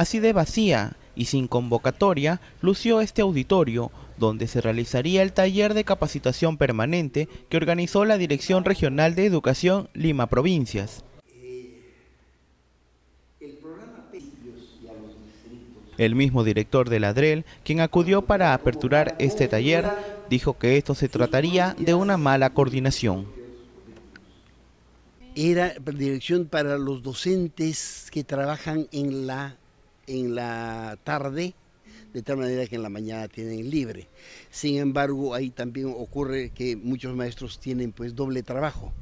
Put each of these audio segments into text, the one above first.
Así de vacía y sin convocatoria lució este auditorio, donde se realizaría el taller de capacitación permanente que organizó la Dirección Regional de Educación Lima Provincias. El mismo director de Ladrel, quien acudió para aperturar este taller, dijo que esto se trataría de una mala coordinación. Era dirección para los docentes que trabajan en la en la tarde, de tal manera que en la mañana tienen libre. Sin embargo, ahí también ocurre que muchos maestros tienen pues doble trabajo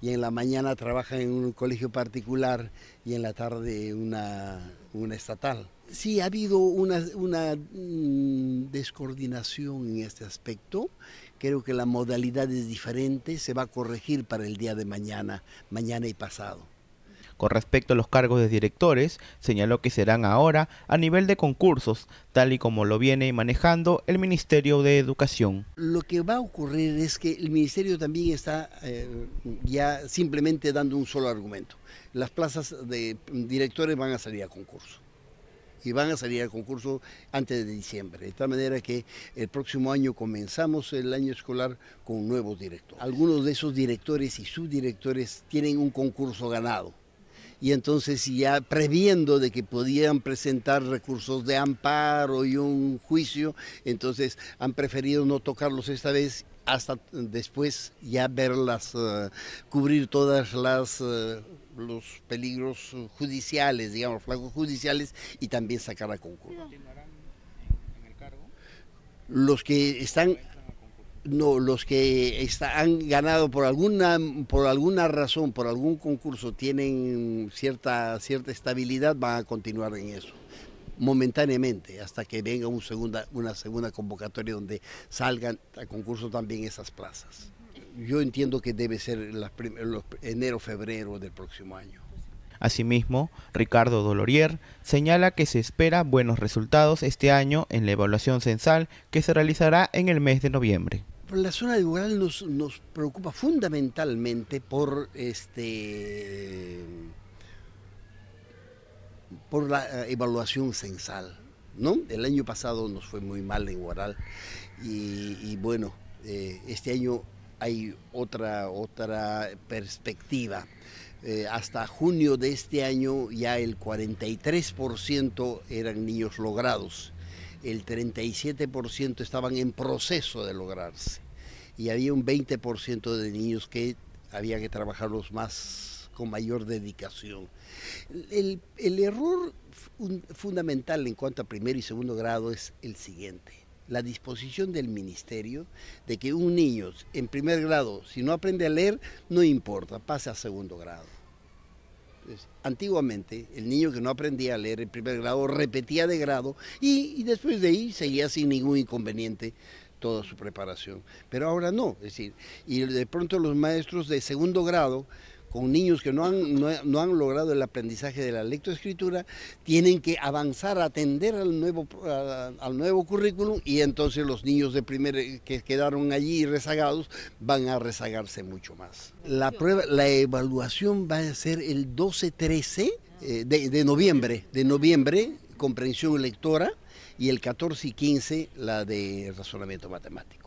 y en la mañana trabajan en un colegio particular y en la tarde una, una estatal. Sí, ha habido una, una mm, descoordinación en este aspecto. Creo que la modalidad es diferente, se va a corregir para el día de mañana, mañana y pasado. Con respecto a los cargos de directores, señaló que serán ahora a nivel de concursos, tal y como lo viene manejando el Ministerio de Educación. Lo que va a ocurrir es que el Ministerio también está eh, ya simplemente dando un solo argumento. Las plazas de directores van a salir a concurso y van a salir a concurso antes de diciembre. De tal manera que el próximo año comenzamos el año escolar con nuevos directores. Algunos de esos directores y subdirectores tienen un concurso ganado y entonces ya previendo de que podían presentar recursos de amparo y un juicio, entonces han preferido no tocarlos esta vez hasta después ya verlas, eh, cubrir todas las... Eh, los peligros judiciales, digamos, flagos judiciales y también sacar a concurso. Los que están no, los que han ganado por alguna, por alguna razón, por algún concurso, tienen cierta, cierta estabilidad, van a continuar en eso momentáneamente hasta que venga segunda, una segunda convocatoria donde salgan a concurso también esas plazas. Yo entiendo que debe ser enero, febrero del próximo año. Asimismo, Ricardo Dolorier señala que se espera buenos resultados este año en la evaluación censal que se realizará en el mes de noviembre la zona de nos, nos preocupa fundamentalmente por este por la eh, evaluación censal. ¿no? El año pasado nos fue muy mal en Guaral y, bueno, eh, este año hay otra, otra perspectiva. Eh, hasta junio de este año ya el 43% eran niños logrados el 37% estaban en proceso de lograrse y había un 20% de niños que había que trabajarlos más con mayor dedicación. El, error fundamental en cuanto a primer y segundo grado es el siguiente. La disposición del ministerio de que un niño en primer grado, si no aprende a leer, no importa, pase a segundo grado. Antiguamente, el niño que no aprendía a leer el primer grado repetía de grado y, después de ahí seguía sin ningún inconveniente toda su preparación. Pero ahora no, es decir, y de pronto los maestros de segundo grado con niños que no han, no, han logrado el aprendizaje de la lectoescritura, tienen que avanzar, atender al nuevo, al nuevo currículum y entonces los niños de primer, que quedaron allí rezagados van a rezagarse mucho más. La, prueba, la evaluación va a ser el 12-13 eh, de, de noviembre, de noviembre, comprensión lectora y el 14 y 15 la de razonamiento matemático.